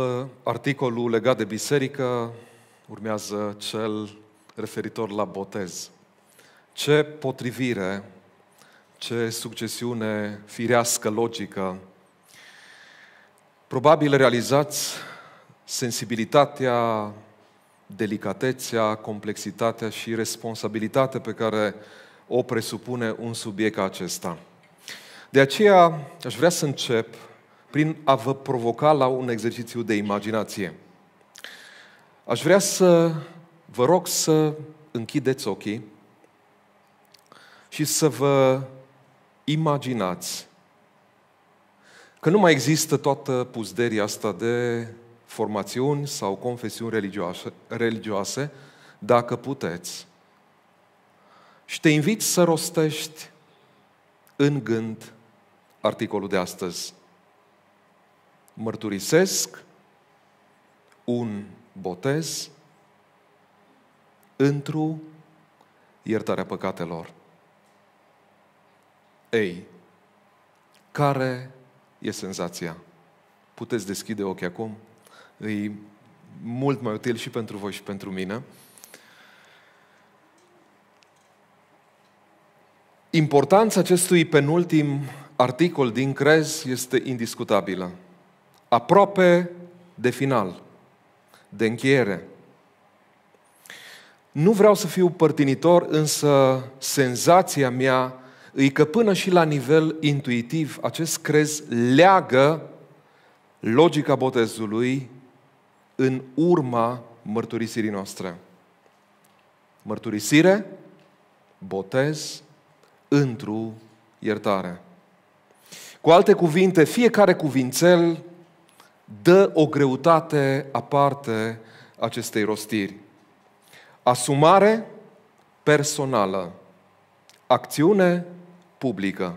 După articolul legat de biserică, urmează cel referitor la botez. Ce potrivire, ce succesiune firească, logică. Probabil realizați sensibilitatea, delicatețea, complexitatea și responsabilitatea pe care o presupune un subiect ca acesta. De aceea aș vrea să încep prin a vă provoca la un exercițiu de imaginație. Aș vrea să vă rog să închideți ochii și să vă imaginați că nu mai există toată puzderia asta de formațiuni sau confesiuni religioase, religioase dacă puteți. Și te invit să rostești în gând articolul de astăzi mărturisesc un botez întru iertarea păcatelor. Ei, care e senzația? Puteți deschide ochii acum? E mult mai util și pentru voi și pentru mine. Importanța acestui penultim articol din Crez este indiscutabilă aproape de final, de încheiere. Nu vreau să fiu părtinitor, însă senzația mea îi că până și la nivel intuitiv acest crez leagă logica botezului în urma mărturisirii noastre. Mărturisire, botez, întru iertare. Cu alte cuvinte, fiecare cuvințel dă o greutate aparte acestei rostiri. Asumare personală, acțiune publică,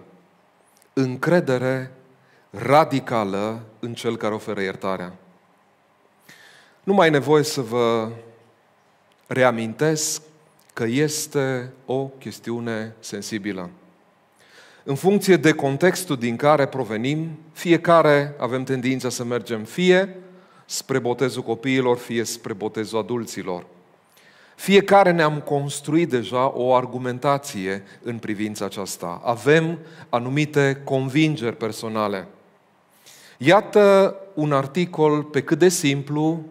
încredere radicală în cel care oferă iertarea. Nu mai e nevoie să vă reamintesc că este o chestiune sensibilă în funcție de contextul din care provenim, fiecare avem tendința să mergem fie spre botezul copiilor, fie spre botezul adulților. Fiecare ne-am construit deja o argumentație în privința aceasta. Avem anumite convingeri personale. Iată un articol pe cât de simplu,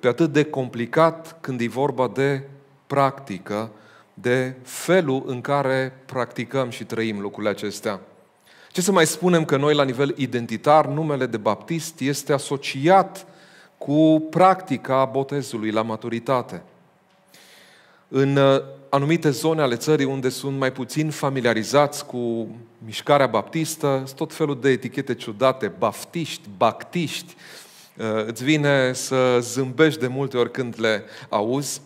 pe atât de complicat când e vorba de practică de felul în care practicăm și trăim lucrurile acestea. Ce să mai spunem că noi, la nivel identitar, numele de baptist este asociat cu practica botezului la maturitate. În uh, anumite zone ale țării unde sunt mai puțin familiarizați cu mișcarea baptistă, sunt tot felul de etichete ciudate, baftiști, baptiști. Uh, îți vine să zâmbești de multe ori când le auzi.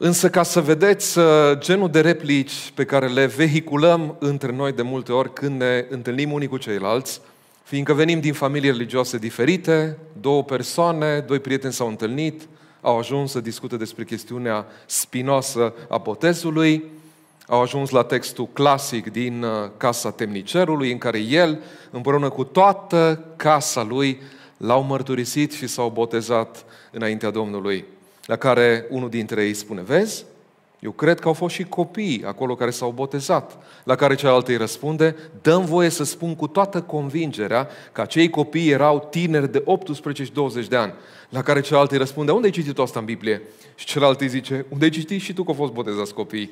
Însă ca să vedeți uh, genul de replici pe care le vehiculăm între noi de multe ori când ne întâlnim unii cu ceilalți, fiindcă venim din familii religioase diferite, două persoane, doi prieteni s-au întâlnit, au ajuns să discute despre chestiunea spinoasă a botezului, au ajuns la textul clasic din uh, Casa Temnicerului, în care el, împreună cu toată casa lui, l-au mărturisit și s-au botezat înaintea Domnului la care unul dintre ei spune, vezi, eu cred că au fost și copii acolo care s-au botezat, la care cealaltă îi răspunde, dăm voie să spun cu toată convingerea că acei copii erau tineri de 18 și 20 de ani, la care cealaltă îi răspunde, unde ai citit asta în Biblie? Și celălalt îi zice, unde ai citit și tu că au fost botezați copii?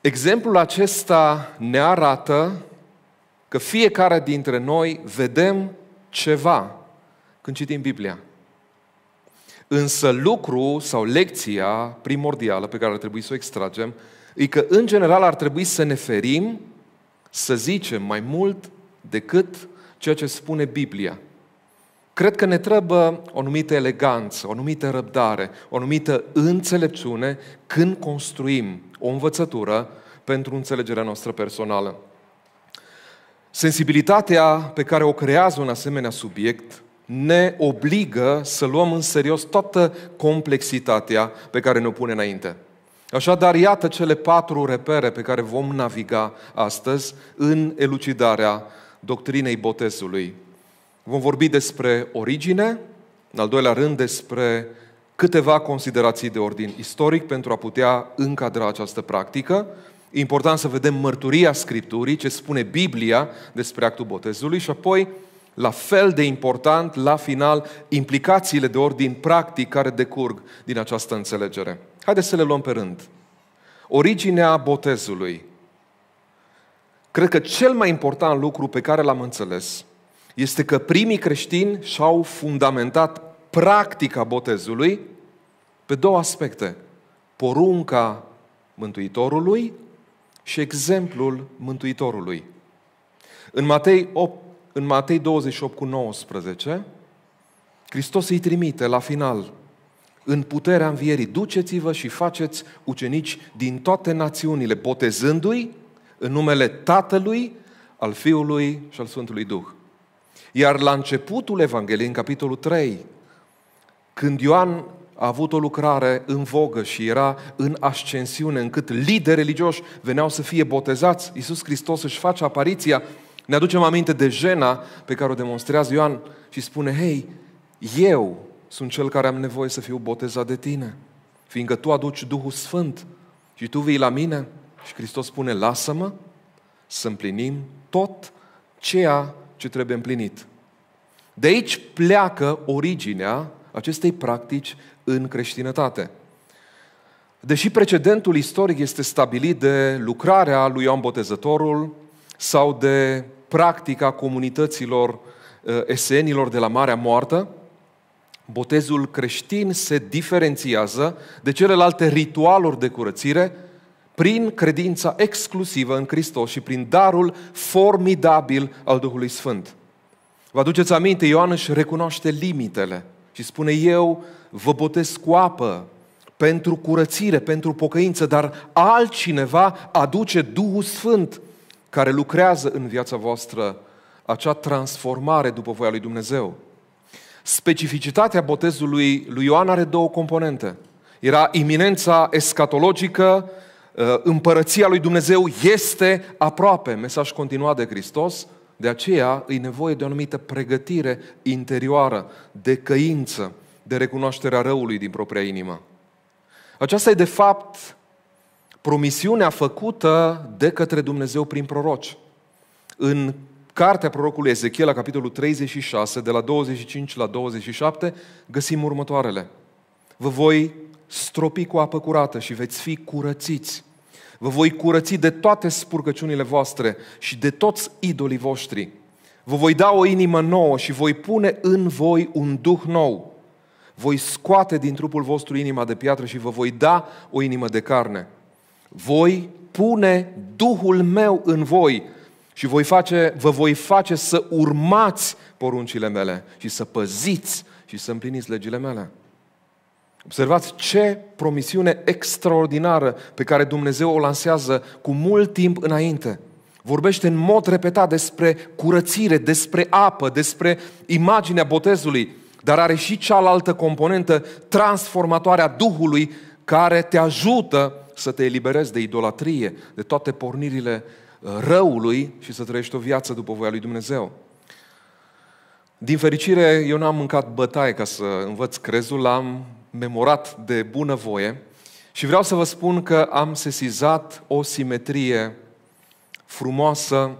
Exemplul acesta ne arată că fiecare dintre noi vedem ceva când citim Biblia. Însă lucru sau lecția primordială pe care ar trebui să o extragem e că, în general, ar trebui să ne ferim să zicem mai mult decât ceea ce spune Biblia. Cred că ne trebuie o anumită eleganță, o anumită răbdare, o anumită înțelepciune când construim o învățătură pentru înțelegerea noastră personală. Sensibilitatea pe care o creează un asemenea subiect ne obligă să luăm în serios toată complexitatea pe care ne-o pune înainte. Așadar, iată cele patru repere pe care vom naviga astăzi în elucidarea doctrinei botezului. Vom vorbi despre origine, în al doilea rând despre câteva considerații de ordin istoric pentru a putea încadra această practică. E important să vedem mărturia Scripturii, ce spune Biblia despre actul botezului și apoi la fel de important, la final, implicațiile de ordin practic care decurg din această înțelegere. Haideți să le luăm pe rând. Originea botezului. Cred că cel mai important lucru pe care l-am înțeles este că primii creștini și-au fundamentat practica botezului pe două aspecte. Porunca Mântuitorului și exemplul Mântuitorului. În Matei 8, în Matei 28 cu 19, Hristos îi trimite la final în puterea învierii, duceți-vă și faceți ucenici din toate națiunile, botezându-i în numele Tatălui, al Fiului și al Sfântului Duh. Iar la începutul Evangheliei, în capitolul 3, când Ioan a avut o lucrare în vogă și era în ascensiune, încât lideri religioși veneau să fie botezați, Iisus Hristos își face apariția ne aducem aminte de jena pe care o demonstrează Ioan și spune, hei, eu sunt cel care am nevoie să fiu botezat de tine, fiindcă tu aduci Duhul Sfânt și tu vii la mine și Hristos spune, lasă-mă să împlinim tot ceea ce trebuie împlinit. De aici pleacă originea acestei practici în creștinătate. Deși precedentul istoric este stabilit de lucrarea lui Ioan Botezătorul, sau de practica comunităților uh, esenilor de la Marea Moartă, botezul creștin se diferențiază de celelalte ritualuri de curățire prin credința exclusivă în Hristos și prin darul formidabil al Duhului Sfânt. Vă aduceți aminte, Ioan își recunoaște limitele și spune eu vă botez cu apă pentru curățire, pentru pocăință, dar altcineva aduce Duhul Sfânt care lucrează în viața voastră acea transformare după voia lui Dumnezeu. Specificitatea botezului lui Ioan are două componente. Era iminența escatologică, uh, împărăția lui Dumnezeu este aproape, mesaj continuat de Hristos, de aceea îi nevoie de o anumită pregătire interioară, de căință, de recunoașterea răului din propria inimă. Aceasta e de fapt promisiunea făcută de către Dumnezeu prin proroci. În cartea prorocului Ezechiel, la capitolul 36, de la 25 la 27, găsim următoarele. Vă voi stropi cu apă curată și veți fi curățiți. Vă voi curăți de toate spurcăciunile voastre și de toți idolii voștri. Vă voi da o inimă nouă și voi pune în voi un duh nou. Voi scoate din trupul vostru inima de piatră și vă voi da o inimă de carne voi pune Duhul meu în voi și voi face, vă voi face să urmați poruncile mele și să păziți și să împliniți legile mele. Observați ce promisiune extraordinară pe care Dumnezeu o lansează cu mult timp înainte. Vorbește în mod repetat despre curățire, despre apă, despre imaginea botezului, dar are și cealaltă componentă transformatoare a Duhului care te ajută să te eliberezi de idolatrie, de toate pornirile uh, răului și să trăiești o viață după voia lui Dumnezeu. Din fericire, eu n-am mâncat bătaie ca să învăț crezul, l-am memorat de bună voie și vreau să vă spun că am sesizat o simetrie frumoasă.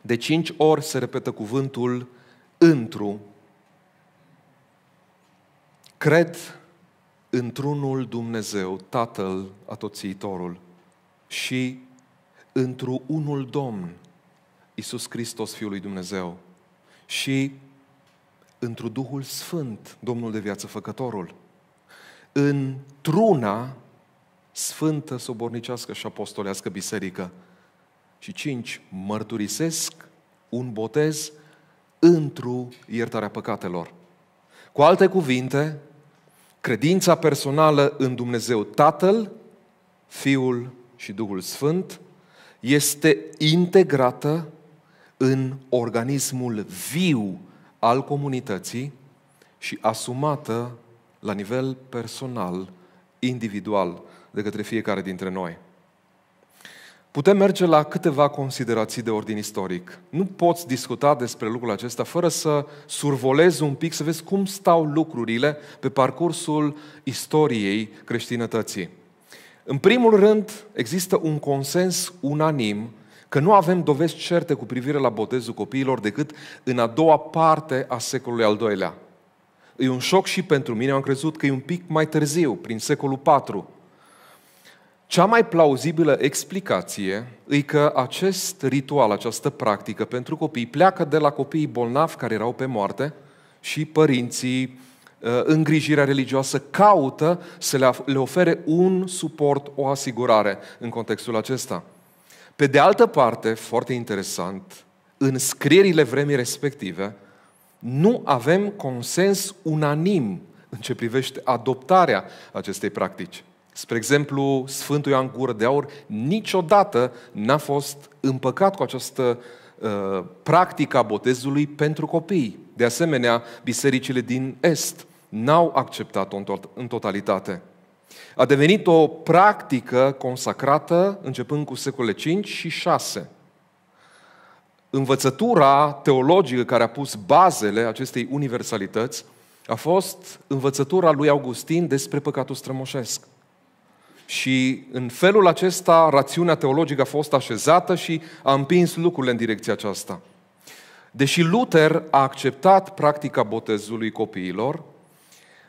De cinci ori se repetă cuvântul întru. Cred într-unul Dumnezeu, Tatăl Atoțiitorul și într unul Domn, Isus Hristos, Fiul lui Dumnezeu și într Duhul Sfânt, Domnul de viață făcătorul, într-una sfântă, sobornicească și apostolească biserică. Și cinci, mărturisesc un botez întru iertarea păcatelor. Cu alte cuvinte, Credința personală în Dumnezeu Tatăl, Fiul și Duhul Sfânt este integrată în organismul viu al comunității și asumată la nivel personal, individual, de către fiecare dintre noi. Putem merge la câteva considerații de ordin istoric. Nu poți discuta despre lucrul acesta fără să survolezi un pic, să vezi cum stau lucrurile pe parcursul istoriei creștinătății. În primul rând, există un consens unanim că nu avem dovezi certe cu privire la botezul copiilor decât în a doua parte a secolului al doilea. E un șoc și pentru mine, am crezut că e un pic mai târziu, prin secolul 4 cea mai plauzibilă explicație e că acest ritual, această practică pentru copii pleacă de la copiii bolnavi care erau pe moarte și părinții, ă, îngrijirea religioasă caută să le ofere un suport, o asigurare în contextul acesta. Pe de altă parte, foarte interesant, în scrierile vremii respective, nu avem consens unanim în ce privește adoptarea acestei practici. Spre exemplu, Sfântul Ioan Gură de Aur niciodată n-a fost împăcat cu această uh, practică a botezului pentru copii. De asemenea, bisericile din Est n-au acceptat-o în, tot, în totalitate. A devenit o practică consacrată începând cu secolele 5 și 6. Învățătura teologică care a pus bazele acestei universalități a fost învățătura lui Augustin despre păcatul strămoșesc. Și în felul acesta, rațiunea teologică a fost așezată și a împins lucrurile în direcția aceasta. Deși Luther a acceptat practica botezului copiilor,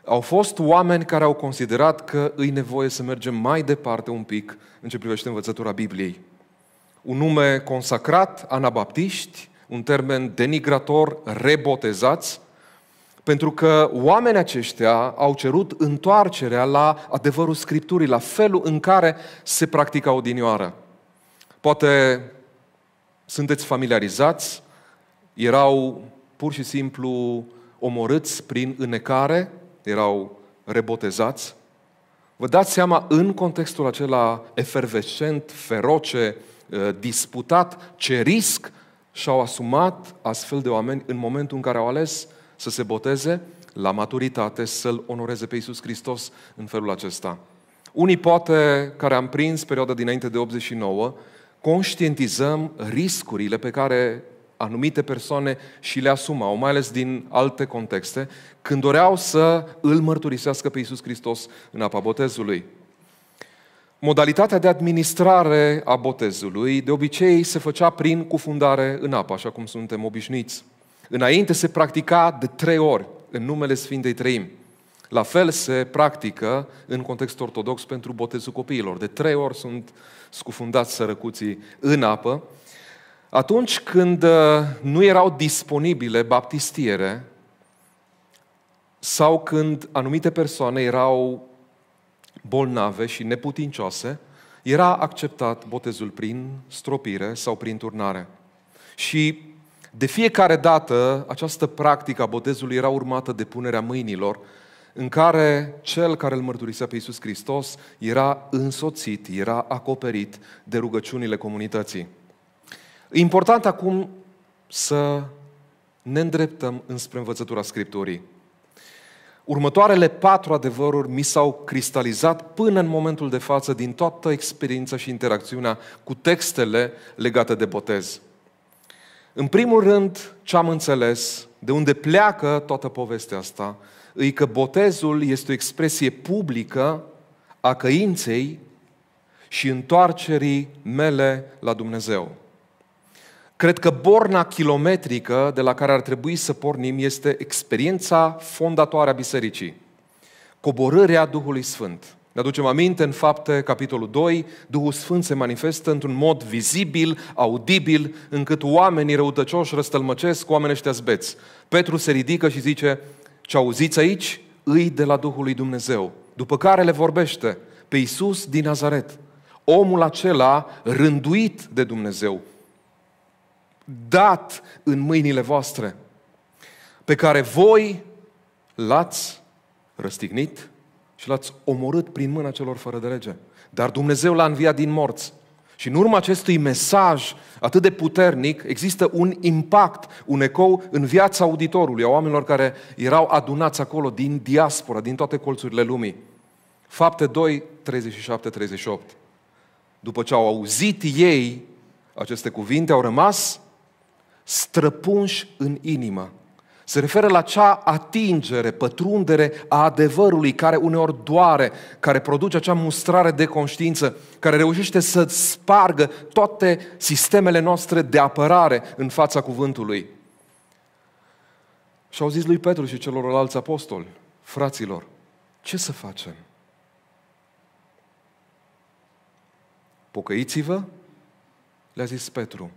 au fost oameni care au considerat că îi nevoie să mergem mai departe un pic în ce privește învățătura Bibliei. Un nume consacrat, anabaptiști, un termen denigrator, rebotezați, pentru că oamenii aceștia au cerut întoarcerea la adevărul Scripturii, la felul în care se practica odinioară. Poate sunteți familiarizați, erau pur și simplu omorâți prin înecare, erau rebotezați. Vă dați seama, în contextul acela efervescent, feroce, eh, disputat, ce risc și-au asumat astfel de oameni în momentul în care au ales să se boteze la maturitate, să-L onoreze pe Iisus Hristos în felul acesta. Unii poate, care am prins perioada dinainte de 89, conștientizăm riscurile pe care anumite persoane și le asumau, mai ales din alte contexte, când doreau să îl mărturisească pe Iisus Hristos în apa botezului. Modalitatea de administrare a botezului de obicei se făcea prin cufundare în apă, așa cum suntem obișnuiți. Înainte se practica de trei ori în numele Sfintei Trăim. La fel se practică în context ortodox pentru botezul copiilor. De trei ori sunt scufundați sărăcuții în apă. Atunci când uh, nu erau disponibile baptistiere sau când anumite persoane erau bolnave și neputincioase, era acceptat botezul prin stropire sau prin turnare. Și de fiecare dată, această practică a botezului era urmată de punerea mâinilor, în care cel care îl mărturisea pe Iisus Hristos era însoțit, era acoperit de rugăciunile comunității. E important acum să ne îndreptăm înspre învățătura Scripturii. Următoarele patru adevăruri mi s-au cristalizat până în momentul de față din toată experiența și interacțiunea cu textele legate de botez. În primul rând, ce am înțeles, de unde pleacă toată povestea asta, e că botezul este o expresie publică a căinței și întoarcerii mele la Dumnezeu. Cred că borna kilometrică de la care ar trebui să pornim este experiența fondatoare a Bisericii, coborârea Duhului Sfânt. Ne aducem aminte în fapte, capitolul 2, Duhul Sfânt se manifestă într-un mod vizibil, audibil, încât oamenii răutăcioși răstălmăcesc, oamenii ăștia zbeți. Petru se ridică și zice, ce auziți aici, îi de la Duhul lui Dumnezeu. După care le vorbește pe Iisus din Nazaret, omul acela rânduit de Dumnezeu, dat în mâinile voastre, pe care voi l-ați răstignit, și l-ați omorât prin mâna celor fără de lege. Dar Dumnezeu l-a înviat din morți. Și în urma acestui mesaj atât de puternic, există un impact, un ecou în viața auditorului, a oamenilor care erau adunați acolo din diaspora, din toate colțurile lumii. Fapte 2, 37-38. După ce au auzit ei aceste cuvinte, au rămas străpunși în inimă se referă la acea atingere, pătrundere a adevărului care uneori doare, care produce acea mustrare de conștiință, care reușește să spargă toate sistemele noastre de apărare în fața cuvântului. Și au zis lui Petru și celorlalți apostoli, fraților, ce să facem? Pocăiți-vă, le-a zis Petru,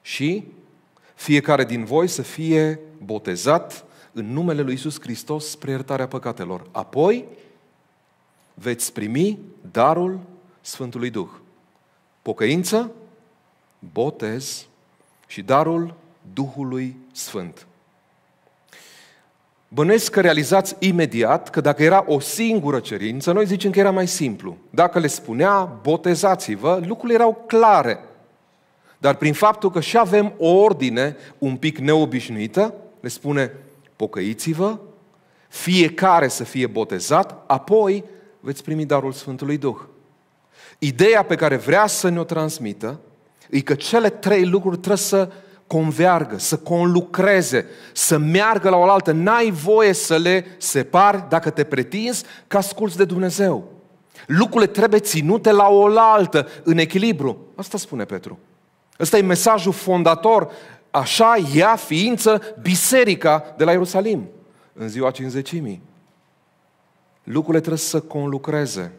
și fiecare din voi să fie botezat în numele lui Isus Hristos spre iertarea păcatelor. Apoi veți primi darul Sfântului Duh. Pocăință, botez și darul Duhului Sfânt. Bănuiesc că realizați imediat că dacă era o singură cerință, noi zicem că era mai simplu. Dacă le spunea, botezați-vă, lucrurile erau clare. Dar prin faptul că și avem o ordine un pic neobișnuită, le spune, pocăiți-vă, fiecare să fie botezat, apoi veți primi darul Sfântului Duh. Ideea pe care vrea să ne-o transmită e că cele trei lucruri trebuie să convergă, să conlucreze, să meargă la oaltă. N-ai voie să le separi dacă te pretinzi ca scurs de Dumnezeu. Lucrurile trebuie ținute la oaltă, în echilibru. Asta spune Petru. Ăsta e mesajul fondator. Așa ia ființă biserica de la Ierusalim în ziua cinzecimii. Lucrurile trebuie să conlucreze.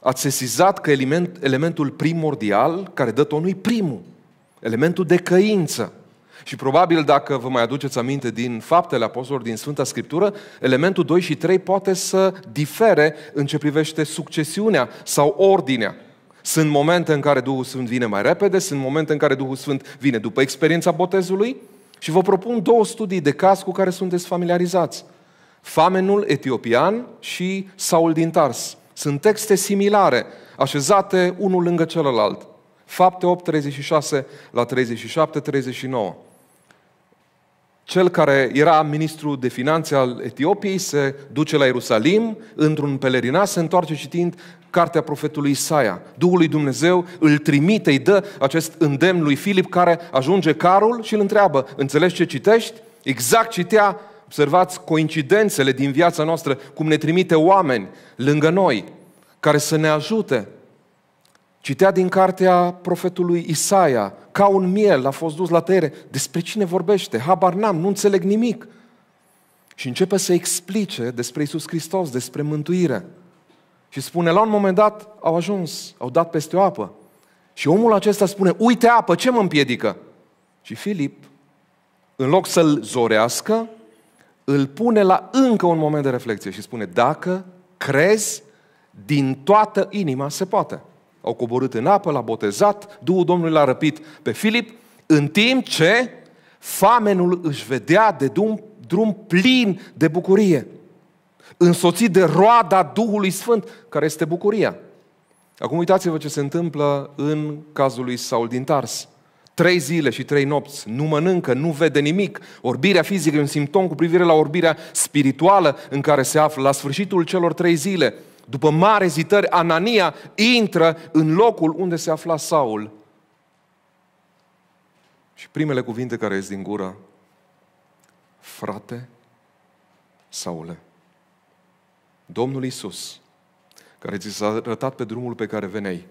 Ați sesizat că element, elementul primordial care dă tonul e primul. Elementul de căință. Și probabil dacă vă mai aduceți aminte din faptele apostolilor din Sfânta Scriptură, elementul 2 și 3 poate să difere în ce privește succesiunea sau ordinea. Sunt momente în care Duhul Sfânt vine mai repede, sunt momente în care Duhul Sfânt vine după experiența botezului și vă propun două studii de caz cu care sunteți familiarizați. Famenul etiopian și Saul din Tars. Sunt texte similare, așezate unul lângă celălalt. Fapte 8, 36 la 37, 39. Cel care era ministru de finanțe al Etiopiei se duce la Ierusalim, într-un pelerinaj se întoarce citind cartea profetului Isaia. Duhul lui Dumnezeu îl trimite, îi dă acest îndemn lui Filip care ajunge carul și îl întreabă, înțelegi ce citești? Exact citea, observați coincidențele din viața noastră, cum ne trimite oameni lângă noi, care să ne ajute. Citea din cartea profetului Isaia, ca un miel a fost dus la tăiere. Despre cine vorbește? Habar n-am, nu înțeleg nimic. Și începe să explice despre Isus Hristos, despre mântuire. Și spune, la un moment dat au ajuns, au dat peste o apă. Și omul acesta spune, uite apă, ce mă împiedică? Și Filip, în loc să-l zorească, îl pune la încă un moment de reflexie și spune, dacă crezi din toată inima, se poate. Au coborât în apă, l-a botezat, Duhul Domnului l-a răpit pe Filip, în timp ce famenul își vedea de drum, drum plin de bucurie însoțit de roada Duhului Sfânt, care este bucuria. Acum uitați-vă ce se întâmplă în cazul lui Saul din Tars. Trei zile și trei nopți, nu mănâncă, nu vede nimic. Orbirea fizică e un simptom cu privire la orbirea spirituală în care se află la sfârșitul celor trei zile. După mari ezitări, Anania intră în locul unde se afla Saul. Și primele cuvinte care ies din gură, frate Saule, Domnul Isus, care ți s-a arătat pe drumul pe care veneai,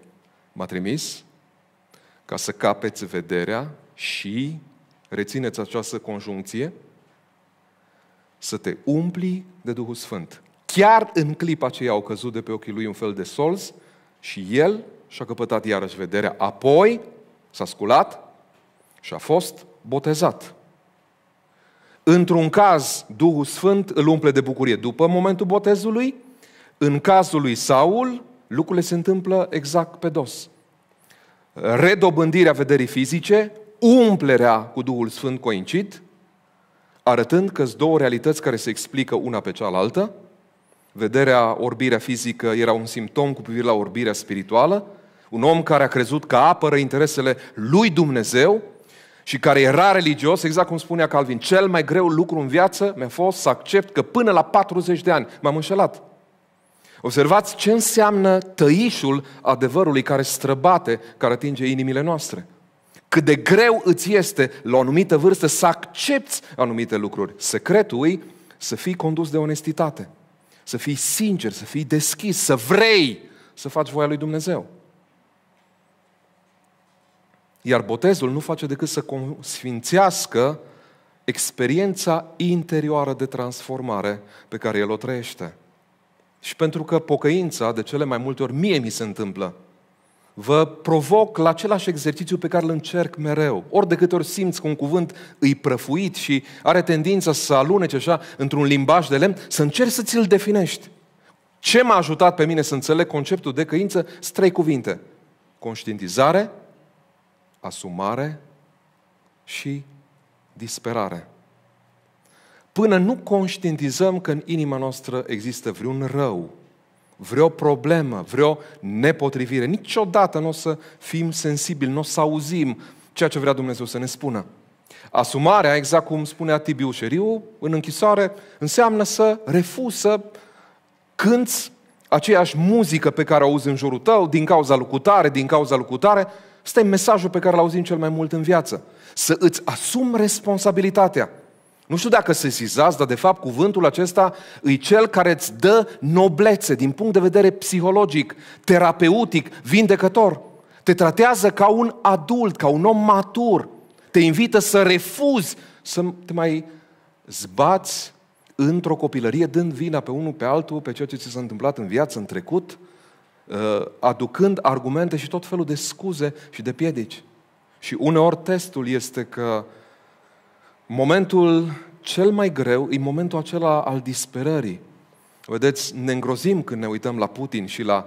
m-a trimis ca să capeți vederea și, rețineți această conjuncție, să te umpli de Duhul Sfânt. Chiar în clipa aceea au căzut de pe ochii lui un fel de solz și el și-a căpătat iarăși vederea. Apoi s-a sculat și a fost botezat. Într-un caz, Duhul Sfânt îl umple de bucurie după momentul botezului, în cazul lui Saul, lucrurile se întâmplă exact pe dos. Redobândirea vederii fizice, umplerea cu Duhul Sfânt coincid, arătând că sunt două realități care se explică una pe cealaltă. Vederea, orbirea fizică era un simptom cu privire la orbirea spirituală. Un om care a crezut că apără interesele lui Dumnezeu, și care era religios, exact cum spunea Calvin, cel mai greu lucru în viață mi-a fost să accept că până la 40 de ani m-am înșelat. Observați ce înseamnă tăișul adevărului care străbate, care atinge inimile noastre. Cât de greu îți este la o anumită vârstă să accepti anumite lucruri. Secretul e să fii condus de onestitate, să fii sincer, să fii deschis, să vrei să faci voia lui Dumnezeu. Iar botezul nu face decât să sfințească experiența interioară de transformare pe care el o trăiește. Și pentru că pocăința, de cele mai multe ori, mie mi se întâmplă. Vă provoc la același exercițiu pe care îl încerc mereu. Ori de câte ori simți că un cuvânt îi prăfuit și are tendința să alunece așa într-un limbaj de lemn, să încerci să ți-l definești. Ce m-a ajutat pe mine să înțeleg conceptul de căință? Sunt trei cuvinte. Conștientizare, asumare și disperare. Până nu conștientizăm că în inima noastră există vreun rău, vreo problemă, vreo nepotrivire, niciodată nu o să fim sensibili, nu o să auzim ceea ce vrea Dumnezeu să ne spună. Asumarea, exact cum spunea Tibiu Șeriu, în închisoare, înseamnă să refuz să cânți aceeași muzică pe care o auzi în jurul tău, din cauza lucutare, din cauza lucutare, Asta e mesajul pe care l auzim cel mai mult în viață. Să îți asumi responsabilitatea. Nu știu dacă se sizați, dar de fapt cuvântul acesta e cel care îți dă noblețe din punct de vedere psihologic, terapeutic, vindecător. Te tratează ca un adult, ca un om matur. Te invită să refuzi să te mai zbați într-o copilărie dând vina pe unul, pe altul, pe ceea ce ți s-a întâmplat în viață, în trecut. Uh, aducând argumente și tot felul de scuze și de piedici. Și uneori testul este că momentul cel mai greu e momentul acela al disperării. Vedeți, ne îngrozim când ne uităm la Putin și la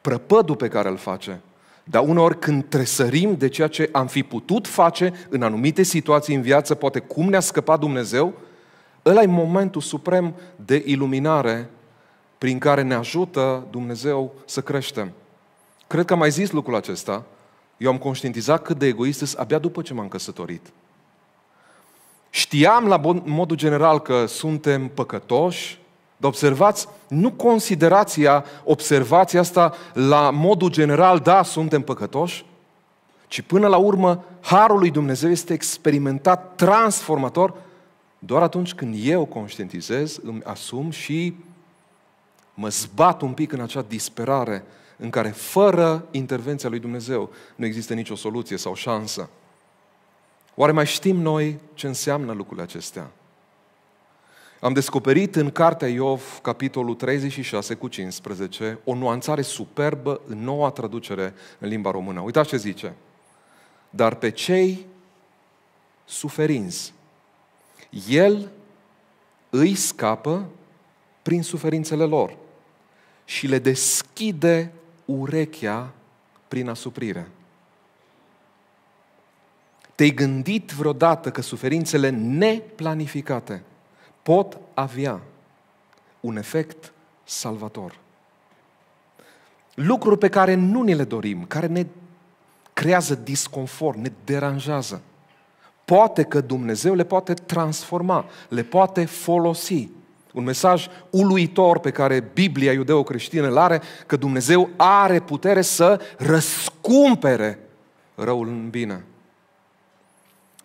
prăpădul pe care îl face. Dar uneori când tresărim de ceea ce am fi putut face în anumite situații în viață, poate cum ne-a scăpat Dumnezeu, ăla e momentul suprem de iluminare prin care ne ajută Dumnezeu să creștem. Cred că am mai zis lucrul acesta. Eu am conștientizat cât de egoist sunt abia după ce m-am căsătorit. Știam la modul general că suntem păcătoși, dar observați, nu considerația, observația asta la modul general, da, suntem păcătoși, ci până la urmă, harul lui Dumnezeu este experimentat transformator doar atunci când eu conștientizez, îmi asum și mă zbat un pic în acea disperare în care fără intervenția lui Dumnezeu nu există nicio soluție sau șansă. Oare mai știm noi ce înseamnă lucrurile acestea? Am descoperit în cartea Iov, capitolul 36 cu 15, o nuanțare superbă în noua traducere în limba română. Uitați ce zice. Dar pe cei suferinți, el îi scapă prin suferințele lor și le deschide urechea prin asuprire. Te-ai gândit vreodată că suferințele neplanificate pot avea un efect salvator? Lucruri pe care nu ni le dorim, care ne creează disconfort, ne deranjează. Poate că Dumnezeu le poate transforma, le poate folosi un mesaj uluitor pe care Biblia iudeo-creștină îl are, că Dumnezeu are putere să răscumpere răul în bine.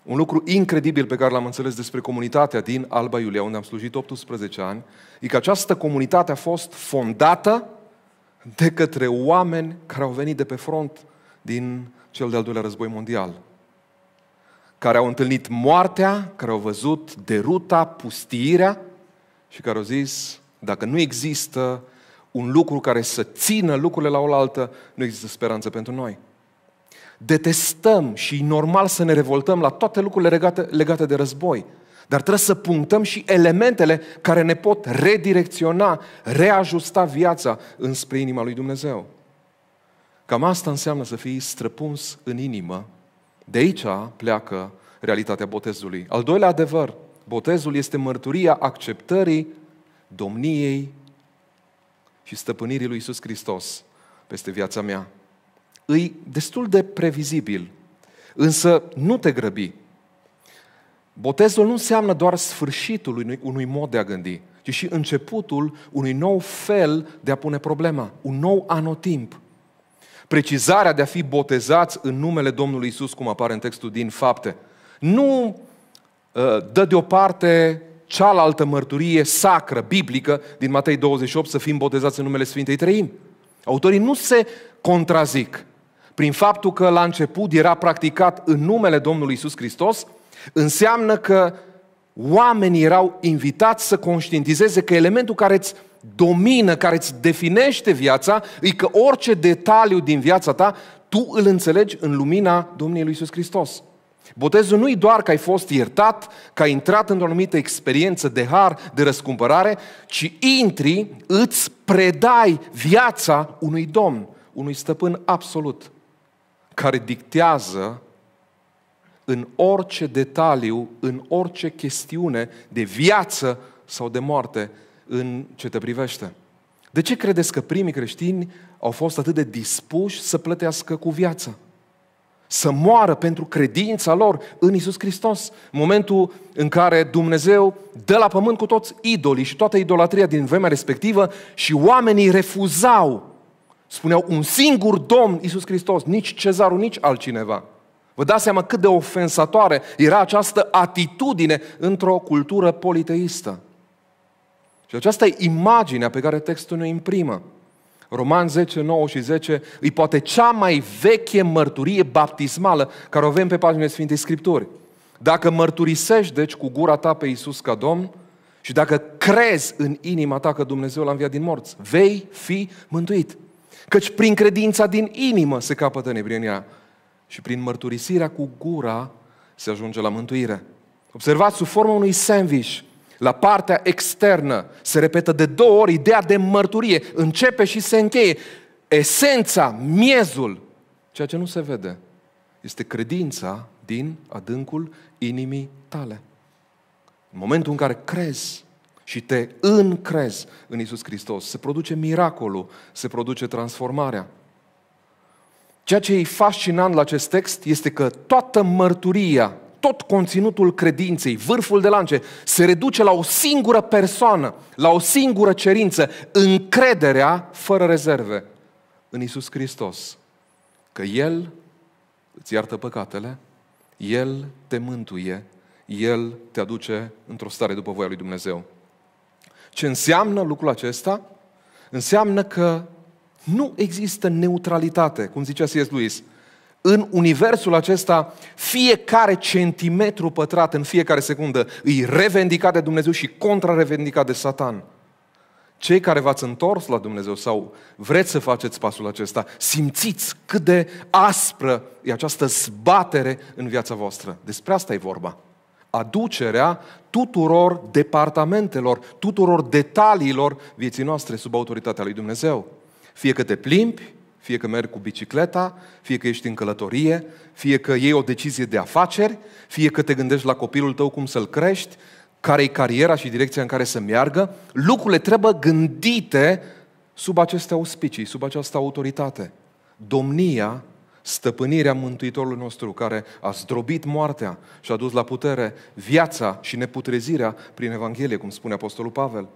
Un lucru incredibil pe care l-am înțeles despre comunitatea din Alba Iulia, unde am slujit 18 ani, e că această comunitate a fost fondată de către oameni care au venit de pe front din cel de-al doilea război mondial. Care au întâlnit moartea, care au văzut deruta, pustiirea și care au zis, dacă nu există un lucru care să țină lucrurile la oaltă, nu există speranță pentru noi. Detestăm și e normal să ne revoltăm la toate lucrurile legate, legate de război. Dar trebuie să punctăm și elementele care ne pot redirecționa, reajusta viața înspre inima lui Dumnezeu. Cam asta înseamnă să fii străpuns în inimă. De aici pleacă realitatea botezului. Al doilea adevăr Botezul este mărturia acceptării domniei și stăpânirii lui Isus Hristos peste viața mea. Îi destul de previzibil, însă nu te grăbi. Botezul nu înseamnă doar sfârșitul unui, unui mod de a gândi, ci și începutul unui nou fel de a pune problema, un nou anotimp. Precizarea de a fi botezați în numele Domnului Isus, cum apare în textul din Fapte, nu Uh, dă deoparte cealaltă mărturie sacră, biblică, din Matei 28, să fim botezați în numele Sfintei Trăim. Autorii nu se contrazic prin faptul că la început era practicat în numele Domnului Isus Hristos, înseamnă că oamenii erau invitați să conștientizeze că elementul care îți domină, care îți definește viața, e că orice detaliu din viața ta, tu îl înțelegi în lumina Domnului Isus Hristos. Botezul nu-i doar că ai fost iertat, că ai intrat într-o anumită experiență de har, de răscumpărare, ci intri, îți predai viața unui domn, unui stăpân absolut, care dictează în orice detaliu, în orice chestiune de viață sau de moarte în ce te privește. De ce credeți că primii creștini au fost atât de dispuși să plătească cu viața? să moară pentru credința lor în Isus Hristos. Momentul în care Dumnezeu dă la pământ cu toți idolii și toată idolatria din vremea respectivă și oamenii refuzau. Spuneau un singur Domn Isus Hristos, nici cezarul, nici altcineva. Vă dați seama cât de ofensatoare era această atitudine într-o cultură politeistă. Și aceasta e imaginea pe care textul ne imprimă. Roman 10, 9 și 10, îi poate cea mai veche mărturie baptismală care o avem pe paginile Sfintei Scripturi. Dacă mărturisești, deci, cu gura ta pe Iisus ca Domn și dacă crezi în inima ta că Dumnezeu l-a înviat din morți, vei fi mântuit. Căci prin credința din inimă se capătă nebrienia și prin mărturisirea cu gura se ajunge la mântuire. Observați, sub forma unui sandwich, la partea externă se repetă de două ori ideea de mărturie. Începe și se încheie. Esența, miezul, ceea ce nu se vede, este credința din adâncul inimii tale. În momentul în care crezi și te încrezi în Isus Hristos, se produce miracolul, se produce transformarea. Ceea ce e fascinant la acest text este că toată mărturia tot conținutul credinței, vârful de lance, se reduce la o singură persoană, la o singură cerință, încrederea fără rezerve în Isus Hristos. Că El îți iartă păcatele, El te mântuie, El te aduce într-o stare după voia lui Dumnezeu. Ce înseamnă lucrul acesta? Înseamnă că nu există neutralitate, cum zicea C.S. Lewis în universul acesta, fiecare centimetru pătrat în fiecare secundă îi revendicat de Dumnezeu și contrarevendicat de Satan. Cei care v-ați întors la Dumnezeu sau vreți să faceți pasul acesta, simțiți cât de aspră e această zbatere în viața voastră. Despre asta e vorba. Aducerea tuturor departamentelor, tuturor detaliilor vieții noastre sub autoritatea lui Dumnezeu. Fie că te plimbi, fie că mergi cu bicicleta, fie că ești în călătorie, fie că iei o decizie de afaceri, fie că te gândești la copilul tău cum să-l crești, care e cariera și direcția în care să meargă, lucrurile trebuie gândite sub aceste auspicii, sub această autoritate. Domnia, stăpânirea Mântuitorului nostru, care a zdrobit moartea și a dus la putere viața și neputrezirea prin Evanghelie, cum spune Apostolul Pavel.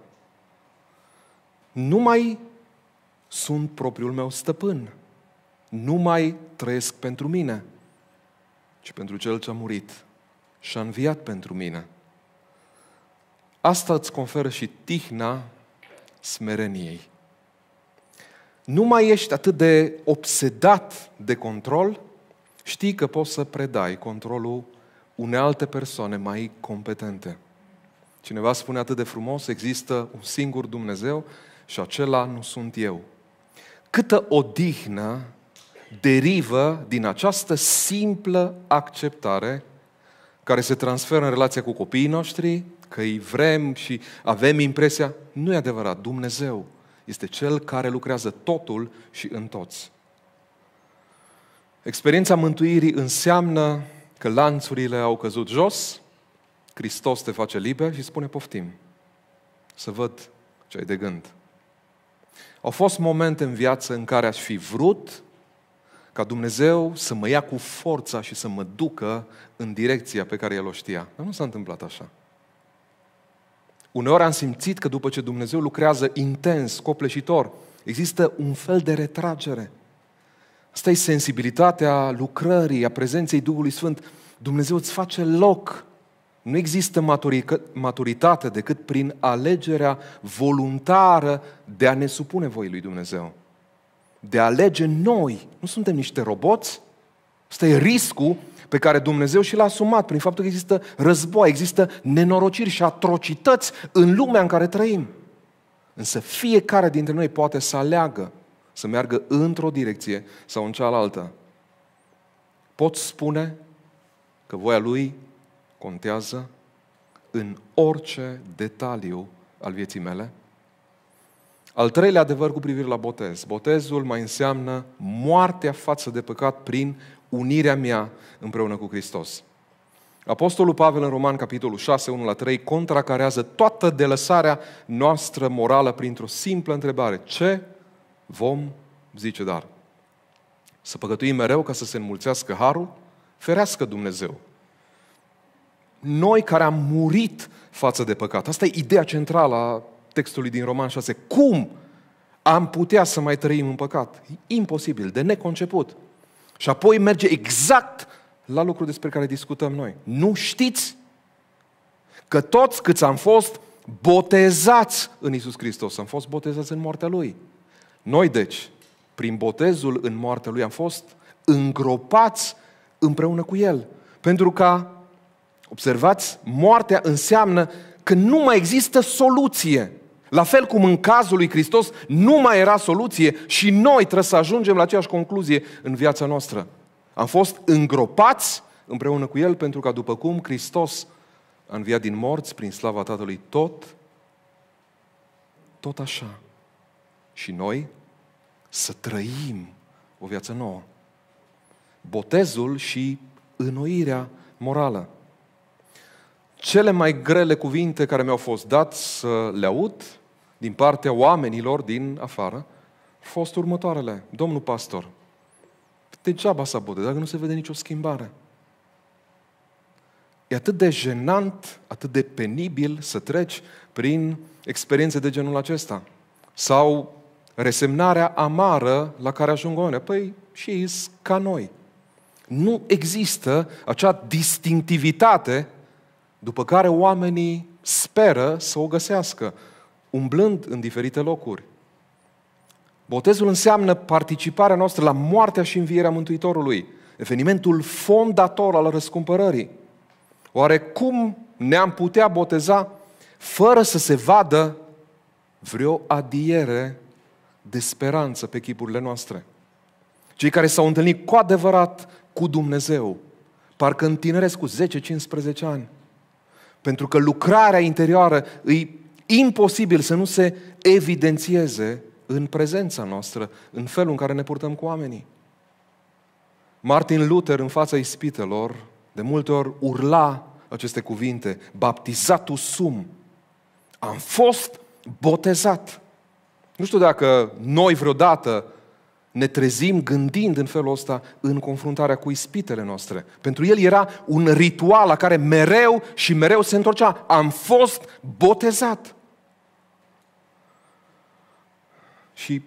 Numai sunt propriul meu stăpân. Nu mai trăiesc pentru mine, ci pentru cel ce a murit și a înviat pentru mine. Asta îți conferă și tihna smereniei. Nu mai ești atât de obsedat de control, știi că poți să predai controlul unei alte persoane mai competente. Cineva spune atât de frumos, există un singur Dumnezeu și acela nu sunt eu câtă odihnă derivă din această simplă acceptare care se transferă în relația cu copiii noștri, că îi vrem și avem impresia. Nu e adevărat, Dumnezeu este Cel care lucrează totul și în toți. Experiența mântuirii înseamnă că lanțurile au căzut jos, Hristos te face liber și spune poftim. Să văd ce ai de gând. Au fost momente în viață în care aș fi vrut ca Dumnezeu să mă ia cu forța și să mă ducă în direcția pe care El o știa. Dar nu s-a întâmplat așa. Uneori am simțit că după ce Dumnezeu lucrează intens, copleșitor, există un fel de retragere. Asta e sensibilitatea lucrării, a prezenței Duhului Sfânt. Dumnezeu îți face loc nu există maturitate decât prin alegerea voluntară de a ne supune voii lui Dumnezeu. De a alege noi. Nu suntem niște roboți. Asta e riscul pe care Dumnezeu și l-a asumat prin faptul că există război, există nenorociri și atrocități în lumea în care trăim. Însă fiecare dintre noi poate să aleagă să meargă într-o direcție sau în cealaltă. Pot spune că voia lui contează în orice detaliu al vieții mele? Al treilea adevăr cu privire la botez. Botezul mai înseamnă moartea față de păcat prin unirea mea împreună cu Hristos. Apostolul Pavel în Roman, capitolul 6, 1 la 3, contracarează toată delăsarea noastră morală printr-o simplă întrebare. Ce vom zice dar? Să păcătuim mereu ca să se înmulțească harul? Ferească Dumnezeu noi care am murit față de păcat. Asta e ideea centrală a textului din Roman 6. Cum am putea să mai trăim în păcat? E imposibil, de neconceput. Și apoi merge exact la lucrul despre care discutăm noi. Nu știți că toți câți am fost botezați în Isus Hristos, am fost botezați în moartea Lui. Noi, deci, prin botezul în moartea Lui am fost îngropați împreună cu El. Pentru ca Observați, moartea înseamnă că nu mai există soluție. La fel cum în cazul lui Hristos nu mai era soluție și noi trebuie să ajungem la aceeași concluzie în viața noastră. Am fost îngropați împreună cu El pentru ca după cum Hristos a înviat din morți prin slava Tatălui tot, tot așa. Și noi să trăim o viață nouă. Botezul și înnoirea morală cele mai grele cuvinte care mi-au fost dat să le aud din partea oamenilor din afară au fost următoarele. Domnul pastor, degeaba sabote, dacă nu se vede nicio schimbare. E atât de jenant, atât de penibil să treci prin experiențe de genul acesta. Sau resemnarea amară la care ajung oamenii. Păi și ei ca noi. Nu există acea distinctivitate după care oamenii speră să o găsească, umblând în diferite locuri. Botezul înseamnă participarea noastră la moartea și învierea Mântuitorului, evenimentul fondator al răscumpărării. Oare cum ne-am putea boteza fără să se vadă vreo adiere de speranță pe chipurile noastre? Cei care s-au întâlnit cu adevărat cu Dumnezeu, parcă în tineresc cu 10-15 ani, pentru că lucrarea interioară e imposibil să nu se evidențieze în prezența noastră, în felul în care ne purtăm cu oamenii. Martin Luther, în fața ispitelor, de multe ori urla aceste cuvinte, baptizatus sum, am fost botezat. Nu știu dacă noi vreodată ne trezim gândind în felul ăsta în confruntarea cu ispitele noastre. Pentru el era un ritual la care mereu și mereu se întorcea. Am fost botezat. Și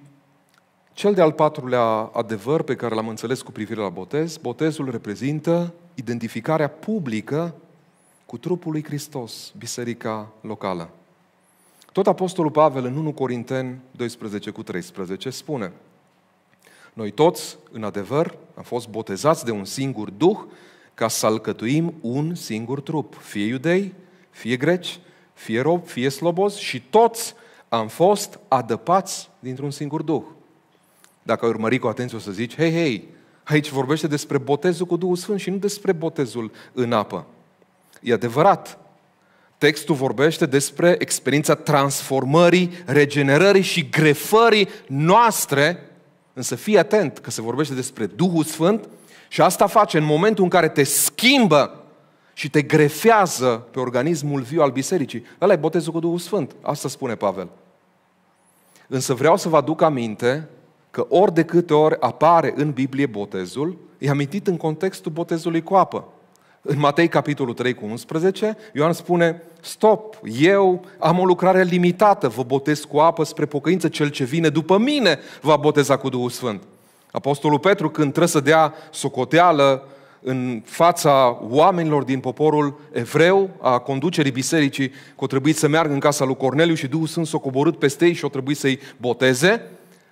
cel de-al patrulea adevăr pe care l-am înțeles cu privire la botez, botezul reprezintă identificarea publică cu trupul lui Hristos, biserica locală. Tot Apostolul Pavel în 1 Corinteni 12 cu 13 spune – noi toți, în adevăr, am fost botezați de un singur Duh ca să alcătuim un singur trup, fie iudei, fie greci, fie rob, fie slobozi și toți am fost adăpați dintr-un singur Duh. Dacă ai urmări cu atenție, o să zici, hei, hei, aici vorbește despre botezul cu Duhul Sfânt și nu despre botezul în apă. E adevărat, Textul vorbește despre experiența transformării, regenerării și grefării noastre Însă fii atent că se vorbește despre Duhul Sfânt și asta face în momentul în care te schimbă și te grefează pe organismul viu al bisericii. Ăla e botezul cu Duhul Sfânt. Asta spune Pavel. Însă vreau să vă aduc aminte că ori de câte ori apare în Biblie botezul, e amintit în contextul botezului cu apă. În Matei, capitolul 3 cu 11, Ioan spune, stop, eu am o lucrare limitată, vă botez cu apă spre pocăință, cel ce vine după mine va boteza cu Duhul Sfânt. Apostolul Petru, când trebuie să dea socoteală în fața oamenilor din poporul evreu, a conducerii bisericii, că o trebuie să meargă în casa lui Corneliu și Duhul Sfânt s-a coborât peste ei și o trebuie să-i boteze,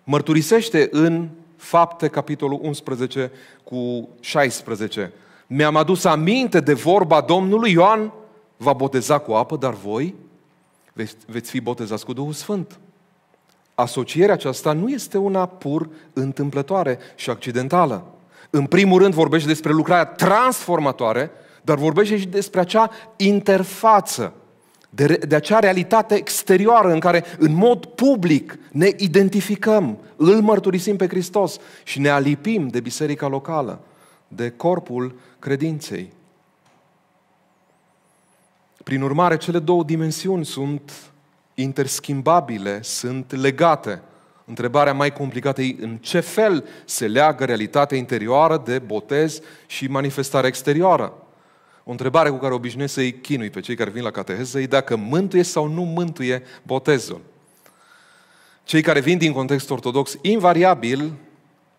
mărturisește în Fapte, capitolul 11 cu 16 mi-am adus aminte de vorba Domnului, Ioan va boteza cu apă, dar voi veți, fi botezați cu Duhul Sfânt. Asocierea aceasta nu este una pur întâmplătoare și accidentală. În primul rând vorbește despre lucrarea transformatoare, dar vorbește și despre acea interfață, de, de acea realitate exterioară în care, în mod public, ne identificăm, îl mărturisim pe Hristos și ne alipim de biserica locală, de corpul credinței. Prin urmare, cele două dimensiuni sunt interschimbabile, sunt legate. Întrebarea mai complicată e în ce fel se leagă realitatea interioară de botez și manifestarea exterioară. O întrebare cu care obișnuiesc să-i chinui pe cei care vin la cateheză e dacă mântuie sau nu mântuie botezul. Cei care vin din context ortodox, invariabil,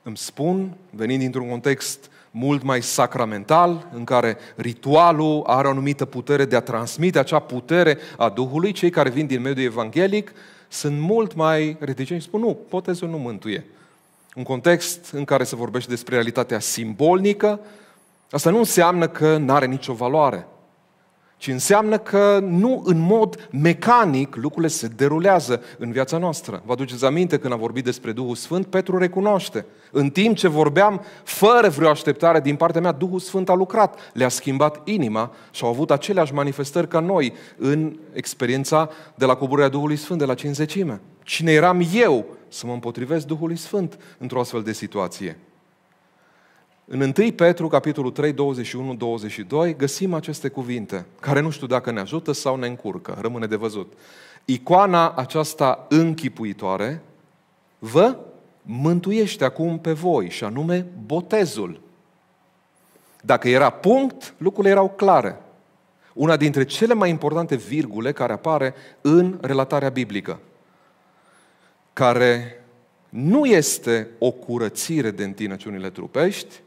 îmi spun, venind dintr-un context mult mai sacramental, în care ritualul are o anumită putere de a transmite acea putere a Duhului, cei care vin din mediul evanghelic sunt mult mai reticenți și spun, nu, botezul nu mântuie. Un context în care se vorbește despre realitatea simbolnică, asta nu înseamnă că nu are nicio valoare ci înseamnă că nu în mod mecanic lucrurile se derulează în viața noastră. Vă aduceți aminte când a vorbit despre Duhul Sfânt, Petru recunoaște. În timp ce vorbeam fără vreo așteptare din partea mea, Duhul Sfânt a lucrat, le-a schimbat inima și au avut aceleași manifestări ca noi în experiența de la coborârea Duhului Sfânt, de la cinzecime. Cine eram eu să mă împotrivesc Duhului Sfânt într-o astfel de situație? În 1 Petru, capitolul 3, 21, 22, găsim aceste cuvinte, care nu știu dacă ne ajută sau ne încurcă, rămâne de văzut. Icoana aceasta închipuitoare vă mântuiește acum pe voi, și anume botezul. Dacă era punct, lucrurile erau clare. Una dintre cele mai importante virgule care apare în relatarea biblică, care nu este o curățire de întinăciunile trupești,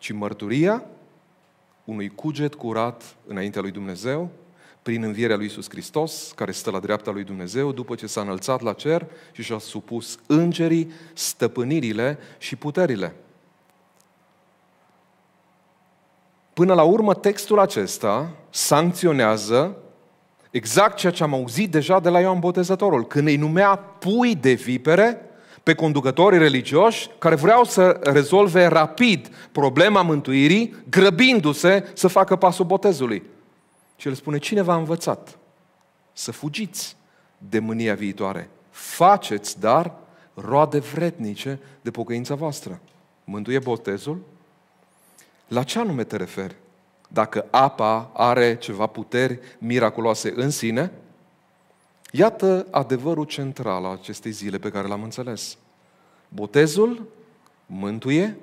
ci mărturia unui cuget curat înaintea lui Dumnezeu, prin învierea lui Iisus Hristos, care stă la dreapta lui Dumnezeu, după ce s-a înălțat la cer și și-a supus îngerii, stăpânirile și puterile. Până la urmă, textul acesta sancționează exact ceea ce am auzit deja de la Ioan Botezătorul, când îi numea pui de vipere pe conducătorii religioși care vreau să rezolve rapid problema mântuirii, grăbindu-se să facă pasul botezului. Și el spune, cine v-a învățat să fugiți de mânia viitoare? Faceți, dar, roade vrednice de pocăința voastră. Mântuie botezul? La ce anume te referi? Dacă apa are ceva puteri miraculoase în sine – Iată adevărul central al acestei zile pe care l-am înțeles. Botezul mântuie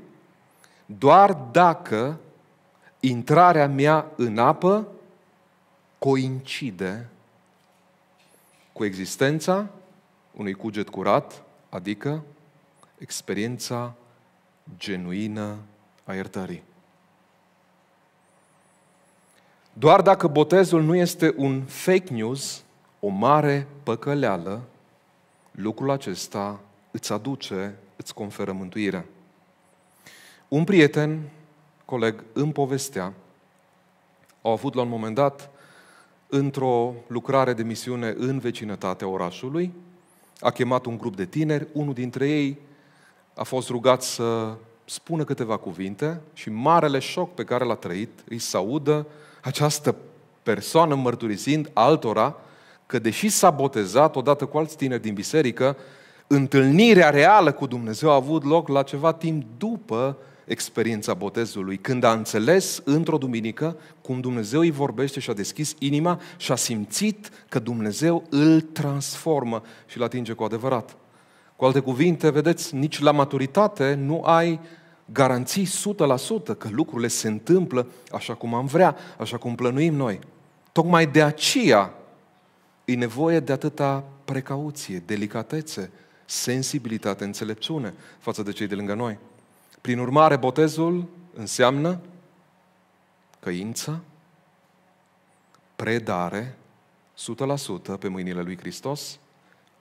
doar dacă intrarea mea în apă coincide cu existența unui cuget curat, adică experiența genuină a iertării. Doar dacă botezul nu este un fake news, o mare păcăleală, lucrul acesta îți aduce, îți conferă mântuirea. Un prieten, coleg, în povestea, au avut la un moment dat, într-o lucrare de misiune în vecinătatea orașului, a chemat un grup de tineri, unul dintre ei a fost rugat să spună câteva cuvinte și marele șoc pe care l-a trăit îi saudă această persoană mărturisind altora că deși s-a botezat odată cu alți tineri din biserică, întâlnirea reală cu Dumnezeu a avut loc la ceva timp după experiența botezului, când a înțeles într-o duminică cum Dumnezeu îi vorbește și a deschis inima și a simțit că Dumnezeu îl transformă și îl atinge cu adevărat. Cu alte cuvinte, vedeți, nici la maturitate nu ai garanții 100% că lucrurile se întâmplă așa cum am vrea, așa cum plănuim noi. Tocmai de aceea E nevoie de atâta precauție, delicatețe, sensibilitate, înțelepciune față de cei de lângă noi. Prin urmare, botezul înseamnă căință, predare 100% pe mâinile lui Hristos,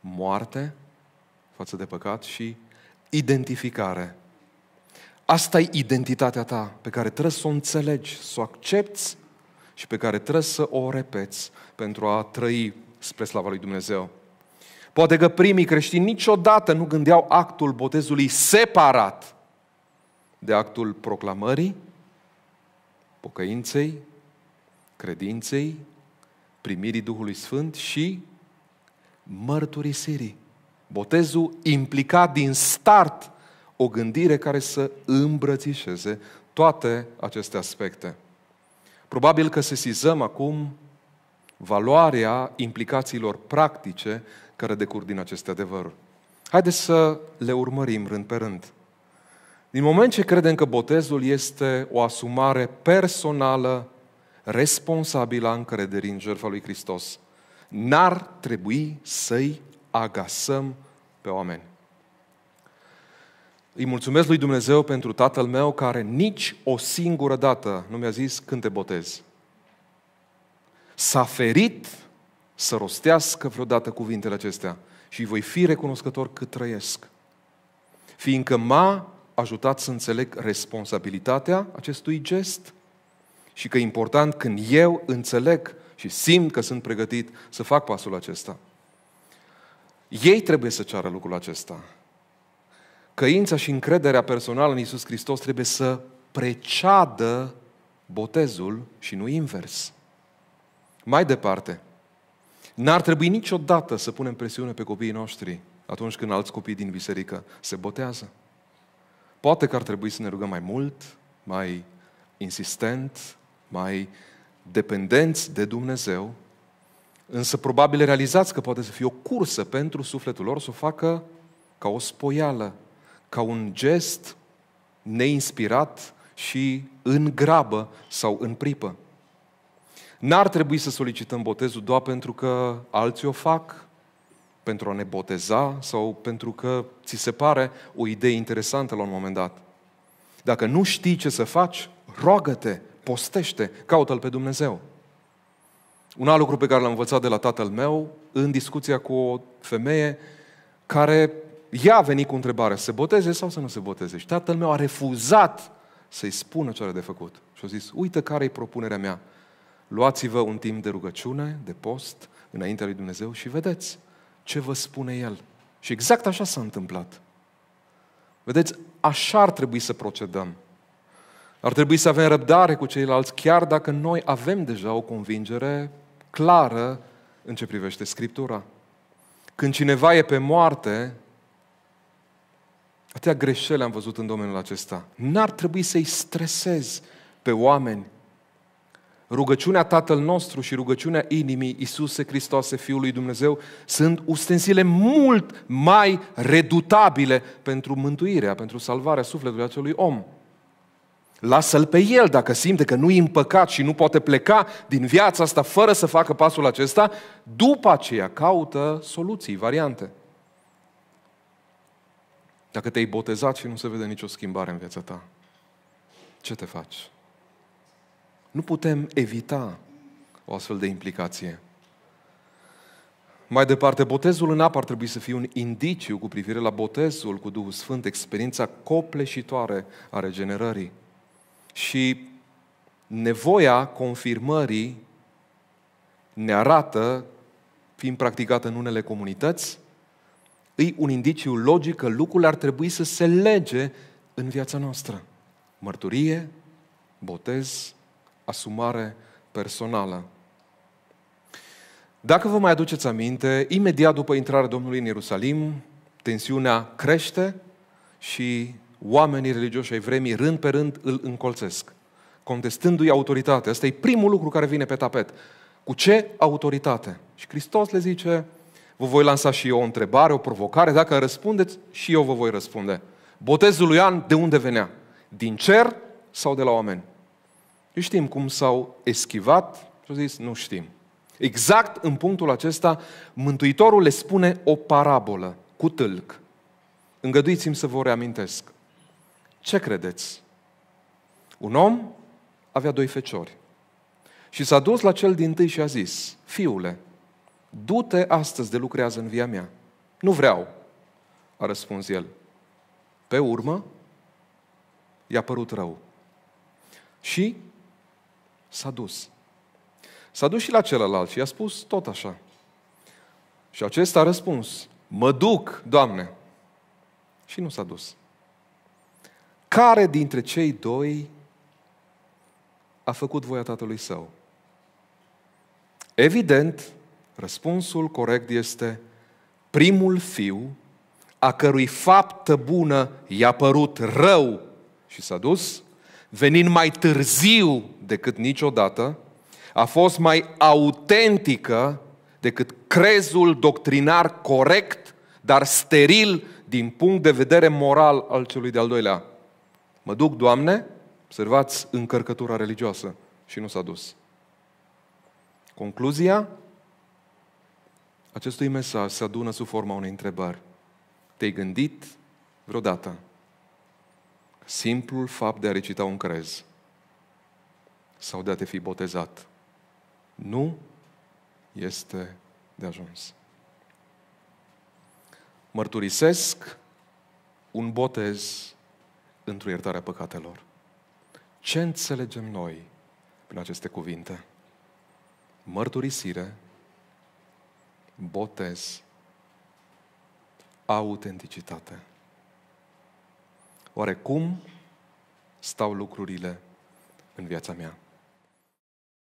moarte față de păcat și identificare. Asta e identitatea ta pe care trebuie să o înțelegi, să o accepti și pe care trebuie să o repeți pentru a trăi spre slava lui Dumnezeu. Poate că primii creștini niciodată nu gândeau actul botezului separat de actul proclamării, pocăinței, credinței, primirii Duhului Sfânt și mărturisirii. Botezul implica din start o gândire care să îmbrățișeze toate aceste aspecte. Probabil că sesizăm acum valoarea implicațiilor practice care decur din aceste adevăruri. Haideți să le urmărim rând pe rând. Din moment ce credem că botezul este o asumare personală, responsabilă a încrederii în jertfa lui Hristos, n-ar trebui să-i agasăm pe oameni. Îi mulțumesc lui Dumnezeu pentru tatăl meu care nici o singură dată nu mi-a zis când te botezi s-a ferit să rostească vreodată cuvintele acestea și voi fi recunoscător cât trăiesc. Fiindcă m-a ajutat să înțeleg responsabilitatea acestui gest și că e important când eu înțeleg și simt că sunt pregătit să fac pasul acesta. Ei trebuie să ceară lucrul acesta. Căința și încrederea personală în Isus Hristos trebuie să preceadă botezul și nu invers. Mai departe, n-ar trebui niciodată să punem presiune pe copiii noștri atunci când alți copii din biserică se botează. Poate că ar trebui să ne rugăm mai mult, mai insistent, mai dependenți de Dumnezeu, însă probabil realizați că poate să fie o cursă pentru sufletul lor să o facă ca o spoială, ca un gest neinspirat și în grabă sau în pripă. N-ar trebui să solicităm botezul doar pentru că alții o fac, pentru a ne boteza sau pentru că ți se pare o idee interesantă la un moment dat. Dacă nu știi ce să faci, roagă-te, postește, caută-L pe Dumnezeu. Un alt lucru pe care l-am învățat de la tatăl meu, în discuția cu o femeie care ea a venit cu întrebarea, se boteze sau să nu se boteze? Și tatăl meu a refuzat să-i spună ce are de făcut. Și a zis, uite care e propunerea mea. Luați-vă un timp de rugăciune, de post, înaintea lui Dumnezeu și vedeți ce vă spune El. Și exact așa s-a întâmplat. Vedeți, așa ar trebui să procedăm. Ar trebui să avem răbdare cu ceilalți, chiar dacă noi avem deja o convingere clară în ce privește Scriptura. Când cineva e pe moarte, atâtea greșele am văzut în domeniul acesta. N-ar trebui să-i stresezi pe oameni Rugăciunea Tatăl nostru și rugăciunea inimii Iisuse Hristoase, Fiul lui Dumnezeu, sunt ustensile mult mai redutabile pentru mântuirea, pentru salvarea sufletului acelui om. Lasă-l pe el dacă simte că nu-i împăcat și nu poate pleca din viața asta fără să facă pasul acesta, după aceea caută soluții, variante. Dacă te-ai botezat și nu se vede nicio schimbare în viața ta, ce te faci? Nu putem evita o astfel de implicație. Mai departe, botezul în apă ar trebui să fie un indiciu cu privire la botezul cu Duhul Sfânt, experiența copleșitoare a regenerării. Și nevoia confirmării ne arată, fiind practicată în unele comunități, îi un indiciu logic că lucrurile ar trebui să se lege în viața noastră. Mărturie, botez, asumare personală. Dacă vă mai aduceți aminte, imediat după intrarea Domnului în Ierusalim, tensiunea crește și oamenii religioși ai vremii rând pe rând îl încolțesc, contestându-i autoritatea. Asta e primul lucru care vine pe tapet. Cu ce autoritate? Și Hristos le zice, vă voi lansa și eu o întrebare, o provocare, dacă răspundeți, și eu vă voi răspunde. Botezul lui Ioan, de unde venea? Din cer sau de la oameni? știm cum s-au eschivat și au zis, nu știm. Exact în punctul acesta, Mântuitorul le spune o parabolă cu tâlc. Îngăduiți-mi să vă reamintesc. Ce credeți? Un om avea doi feciori. Și s-a dus la cel din tâi și a zis, Fiule, du-te astăzi de lucrează în via mea. Nu vreau, a răspuns el. Pe urmă, i-a părut rău. Și S-a dus. S-a dus și la celălalt și i-a spus tot așa. Și acesta a răspuns, mă duc, Doamne. Și nu s-a dus. Care dintre cei doi a făcut voia tatălui său? Evident, răspunsul corect este primul fiu a cărui faptă bună i-a părut rău și s-a dus, venind mai târziu decât niciodată, a fost mai autentică decât crezul doctrinar corect, dar steril din punct de vedere moral al celui de-al doilea. Mă duc, Doamne, observați încărcătura religioasă și nu s-a dus. Concluzia acestui mesaj se adună sub forma unei întrebări. Te-ai gândit vreodată Simplul fapt de a recita un crez sau de a te fi botezat nu este de ajuns. Mărturisesc un botez într-o iertare a păcatelor. Ce înțelegem noi prin aceste cuvinte? Mărturisire, botez, autenticitate oare cum stau lucrurile în viața mea?